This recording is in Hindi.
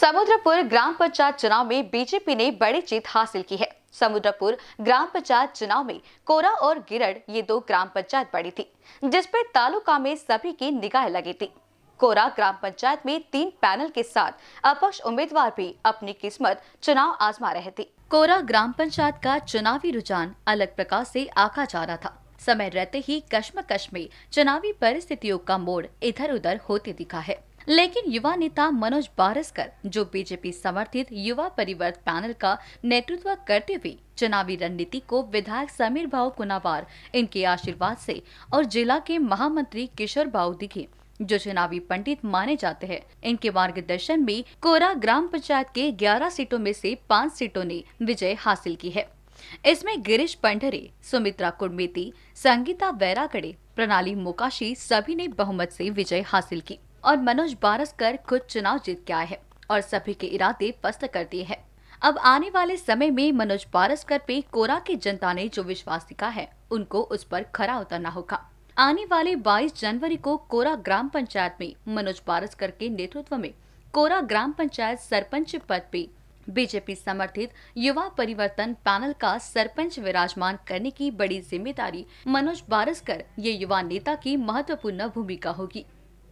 समुद्रपुर ग्राम पंचायत चुनाव में बीजेपी ने बड़ी जीत हासिल की है समुद्रपुर ग्राम पंचायत चुनाव में कोरा और गिरड़ ये दो ग्राम पंचायत बड़ी थी जिसपे तालुका में सभी की निगाह लगी थी कोरा ग्राम पंचायत में तीन पैनल के साथ अपक्ष उम्मीदवार भी अपनी किस्मत चुनाव आजमा रहे थे कोरा ग्राम पंचायत का चुनावी रुझान अलग प्रकार से आका जा रहा था समय रहते ही कश्मकश में चुनावी परिस्थितियों का मोड़ इधर उधर होते दिखा है लेकिन युवा नेता मनोज बारसकर जो बीजेपी समर्थित युवा परिवर्तन पैनल का नेतृत्व करते हुए चुनावी रणनीति को विधायक समीर भाव कुनावार इनके आशीर्वाद से और जिला के महामंत्री किशोर भाव दिखे जो चुनावी पंडित माने जाते हैं इनके मार्गदर्शन में कोरा ग्राम पंचायत के 11 सीटों में से 5 सीटों ने विजय हासिल की है इसमें गिरीश पंडरे सुमित्रा कुर्मेती संगीता बैरागड़े प्रणाली मोकाशी सभी ने बहुमत से विजय हासिल की और मनोज बारसकर खुद चुनाव जीत के आए हैं और सभी के इरादे पस्त कर दिए हैं अब आने वाले समय में मनोज पारसकर पे कोरा की जनता ने जो विश्वास दिखा है उनको उस पर खरा उतरना होगा आने वाले 22 जनवरी को कोरा ग्राम पंचायत में मनोज बारसकर के नेतृत्व में कोरा ग्राम पंचायत सरपंच पद पे बीजेपी समर्थित युवा परिवर्तन पैनल का सरपंच विराजमान करने की बड़ी जिम्मेदारी मनोज बारसकर ये युवा नेता की महत्वपूर्ण भूमिका होगी